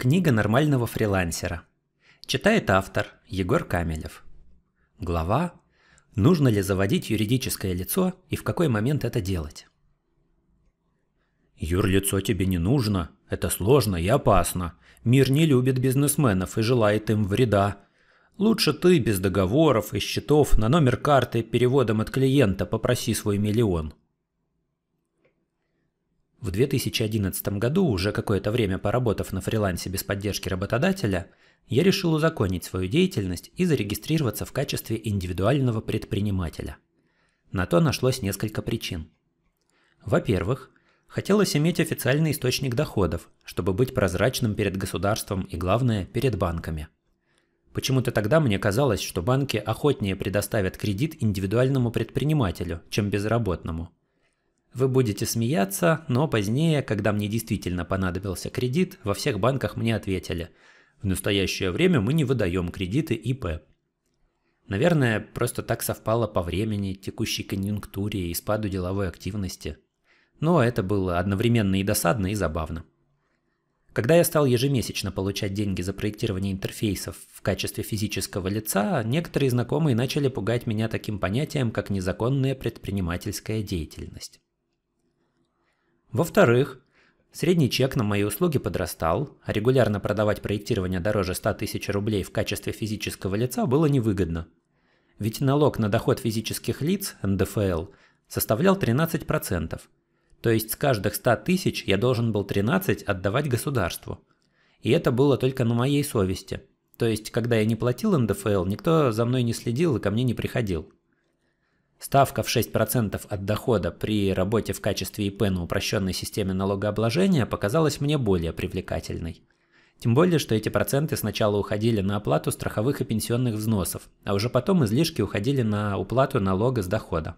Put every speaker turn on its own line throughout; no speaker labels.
Книга нормального фрилансера. Читает автор Егор Камелев. Глава «Нужно ли заводить юридическое лицо и в какой момент это делать?» «Юрлицо тебе не нужно. Это сложно и опасно. Мир не любит бизнесменов и желает им вреда. Лучше ты без договоров и счетов на номер карты переводом от клиента попроси свой миллион», в 2011 году, уже какое-то время поработав на фрилансе без поддержки работодателя, я решил узаконить свою деятельность и зарегистрироваться в качестве индивидуального предпринимателя. На то нашлось несколько причин. Во-первых, хотелось иметь официальный источник доходов, чтобы быть прозрачным перед государством и, главное, перед банками. Почему-то тогда мне казалось, что банки охотнее предоставят кредит индивидуальному предпринимателю, чем безработному – вы будете смеяться, но позднее, когда мне действительно понадобился кредит, во всех банках мне ответили «В настоящее время мы не выдаем кредиты ИП». Наверное, просто так совпало по времени, текущей конъюнктуре и спаду деловой активности. Но это было одновременно и досадно, и забавно. Когда я стал ежемесячно получать деньги за проектирование интерфейсов в качестве физического лица, некоторые знакомые начали пугать меня таким понятием, как незаконная предпринимательская деятельность. Во-вторых, средний чек на мои услуги подрастал, а регулярно продавать проектирование дороже 100 тысяч рублей в качестве физического лица было невыгодно. Ведь налог на доход физических лиц, НДФЛ, составлял 13%. То есть с каждых 100 тысяч я должен был 13 отдавать государству. И это было только на моей совести. То есть, когда я не платил НДФЛ, никто за мной не следил и ко мне не приходил. Ставка в 6% от дохода при работе в качестве ИП на упрощенной системе налогообложения показалась мне более привлекательной. Тем более, что эти проценты сначала уходили на оплату страховых и пенсионных взносов, а уже потом излишки уходили на уплату налога с дохода.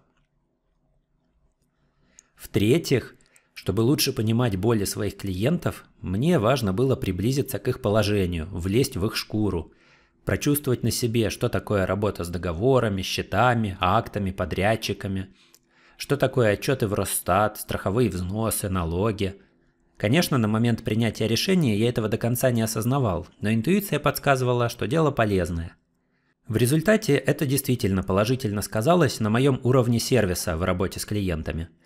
В-третьих, чтобы лучше понимать боли своих клиентов, мне важно было приблизиться к их положению, влезть в их шкуру – прочувствовать на себе, что такое работа с договорами, счетами, актами, подрядчиками, что такое отчеты в Росстат, страховые взносы, налоги. Конечно, на момент принятия решения я этого до конца не осознавал, но интуиция подсказывала, что дело полезное. В результате это действительно положительно сказалось на моем уровне сервиса в работе с клиентами –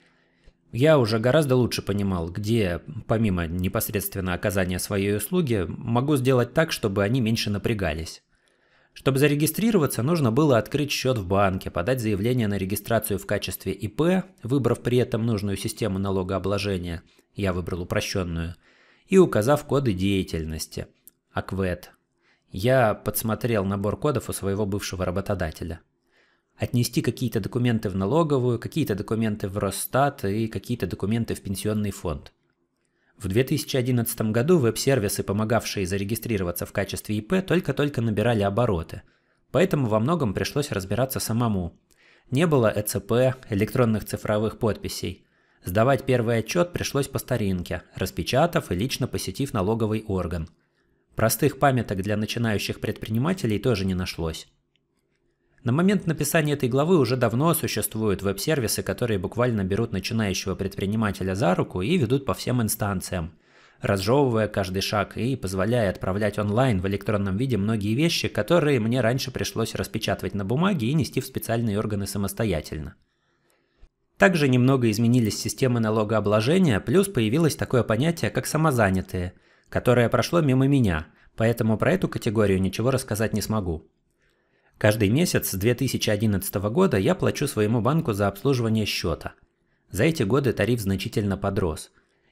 я уже гораздо лучше понимал, где, помимо непосредственно оказания своей услуги, могу сделать так, чтобы они меньше напрягались. Чтобы зарегистрироваться, нужно было открыть счет в банке, подать заявление на регистрацию в качестве ИП, выбрав при этом нужную систему налогообложения, я выбрал упрощенную, и указав коды деятельности, АКВЭД. Я подсмотрел набор кодов у своего бывшего работодателя отнести какие-то документы в налоговую, какие-то документы в Росстат и какие-то документы в пенсионный фонд. В 2011 году веб-сервисы, помогавшие зарегистрироваться в качестве ИП, только-только набирали обороты, поэтому во многом пришлось разбираться самому. Не было ЭЦП, электронных цифровых подписей. Сдавать первый отчет пришлось по старинке, распечатав и лично посетив налоговый орган. Простых памяток для начинающих предпринимателей тоже не нашлось. На момент написания этой главы уже давно существуют веб-сервисы, которые буквально берут начинающего предпринимателя за руку и ведут по всем инстанциям, разжевывая каждый шаг и позволяя отправлять онлайн в электронном виде многие вещи, которые мне раньше пришлось распечатывать на бумаге и нести в специальные органы самостоятельно. Также немного изменились системы налогообложения, плюс появилось такое понятие, как самозанятые, которое прошло мимо меня, поэтому про эту категорию ничего рассказать не смогу. Каждый месяц с 2011 года я плачу своему банку за обслуживание счета. За эти годы тариф значительно подрос.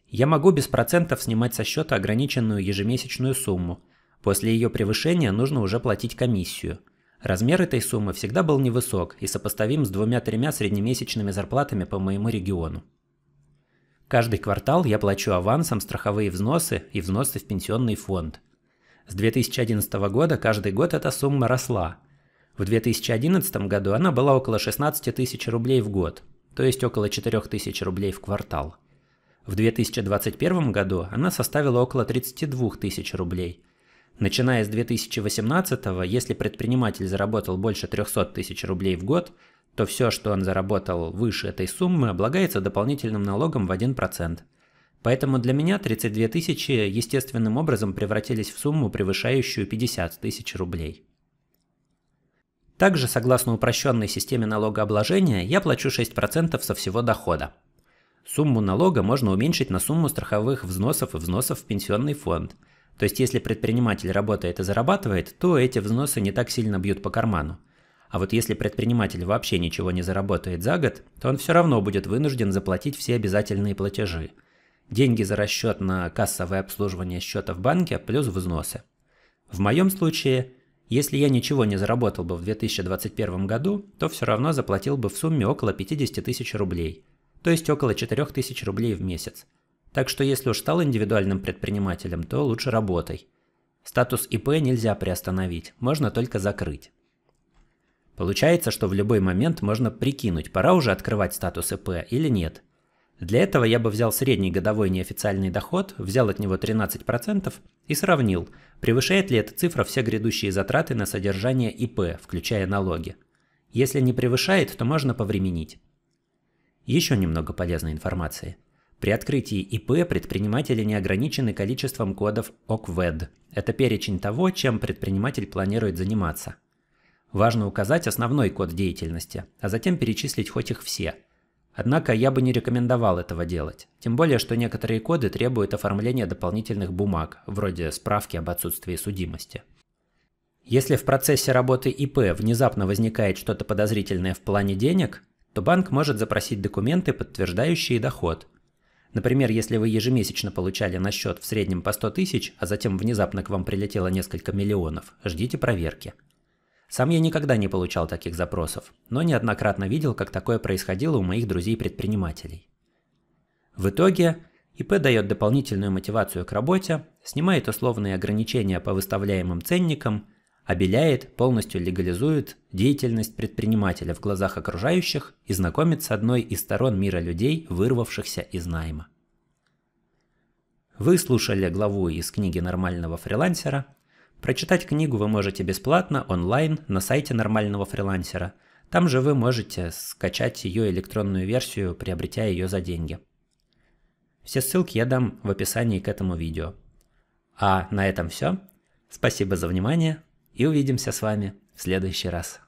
Я могу без процентов снимать со счета ограниченную ежемесячную сумму. После ее превышения нужно уже платить комиссию. Размер этой суммы всегда был невысок и сопоставим с двумя-тремя среднемесячными зарплатами по моему региону. Каждый квартал я плачу авансом страховые взносы и взносы в пенсионный фонд. С 2011 года каждый год эта сумма росла – в 2011 году она была около 16 тысяч рублей в год, то есть около 4 тысяч рублей в квартал. В 2021 году она составила около 32 тысяч рублей. Начиная с 2018, если предприниматель заработал больше 300 тысяч рублей в год, то все, что он заработал выше этой суммы, облагается дополнительным налогом в 1%. Поэтому для меня 32 тысячи естественным образом превратились в сумму, превышающую 50 тысяч рублей. Также, согласно упрощенной системе налогообложения, я плачу 6% со всего дохода. Сумму налога можно уменьшить на сумму страховых взносов и взносов в пенсионный фонд. То есть, если предприниматель работает и зарабатывает, то эти взносы не так сильно бьют по карману. А вот если предприниматель вообще ничего не заработает за год, то он все равно будет вынужден заплатить все обязательные платежи. Деньги за расчет на кассовое обслуживание счета в банке плюс взносы. В моем случае – если я ничего не заработал бы в 2021 году, то все равно заплатил бы в сумме около 50 тысяч рублей, то есть около 4 тысяч рублей в месяц. Так что если уж стал индивидуальным предпринимателем, то лучше работай. Статус ИП нельзя приостановить, можно только закрыть. Получается, что в любой момент можно прикинуть, пора уже открывать статус ИП или нет – для этого я бы взял средний годовой неофициальный доход, взял от него 13% и сравнил, превышает ли эта цифра все грядущие затраты на содержание ИП, включая налоги. Если не превышает, то можно повременить. Еще немного полезной информации. При открытии ИП предприниматели не ограничены количеством кодов ОКВЭД. Это перечень того, чем предприниматель планирует заниматься. Важно указать основной код деятельности, а затем перечислить хоть их все – Однако я бы не рекомендовал этого делать. Тем более, что некоторые коды требуют оформления дополнительных бумаг, вроде справки об отсутствии судимости. Если в процессе работы ИП внезапно возникает что-то подозрительное в плане денег, то банк может запросить документы, подтверждающие доход. Например, если вы ежемесячно получали на счет в среднем по 100 тысяч, а затем внезапно к вам прилетело несколько миллионов, ждите проверки – сам я никогда не получал таких запросов, но неоднократно видел, как такое происходило у моих друзей-предпринимателей. В итоге ИП дает дополнительную мотивацию к работе, снимает условные ограничения по выставляемым ценникам, обеляет, полностью легализует деятельность предпринимателя в глазах окружающих и знакомит с одной из сторон мира людей, вырвавшихся из найма. Вы слушали главу из книги нормального фрилансера Прочитать книгу вы можете бесплатно онлайн на сайте нормального фрилансера. Там же вы можете скачать ее электронную версию, приобретя ее за деньги. Все ссылки я дам в описании к этому видео. А на этом все. Спасибо за внимание и увидимся с вами в следующий раз.